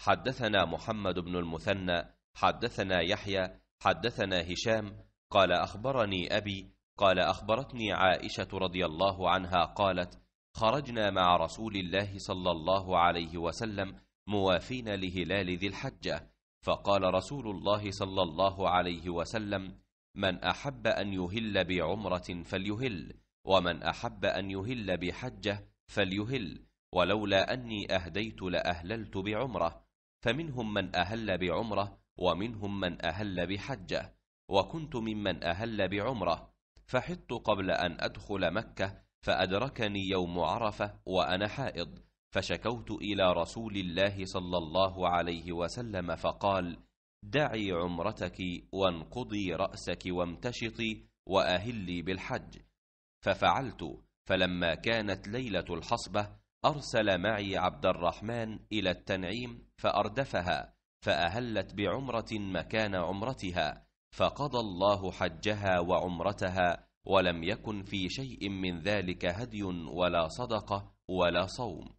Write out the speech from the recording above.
حدثنا محمد بن المثنى حدثنا يحيى حدثنا هشام قال أخبرني أبي قال أخبرتني عائشة رضي الله عنها قالت خرجنا مع رسول الله صلى الله عليه وسلم موافين لهلال ذي الحجة فقال رسول الله صلى الله عليه وسلم من أحب أن يهل بعمرة فليهل ومن أحب أن يهل بحجة فليهل ولولا أني أهديت لأهللت بعمرة فمنهم من أهل بعمرة ومنهم من أهل بحجة وكنت ممن أهل بعمرة فحط قبل أن أدخل مكة فأدركني يوم عرفة وأنا حائض فشكوت إلى رسول الله صلى الله عليه وسلم فقال دعي عمرتك وانقضي رأسك وامتشطي وأهلي بالحج ففعلت فلما كانت ليلة الحصبة أرسل معي عبد الرحمن إلى التنعيم فأردفها فأهلت بعمرة مكان عمرتها فقضى الله حجها وعمرتها ولم يكن في شيء من ذلك هدي ولا صدقة ولا صوم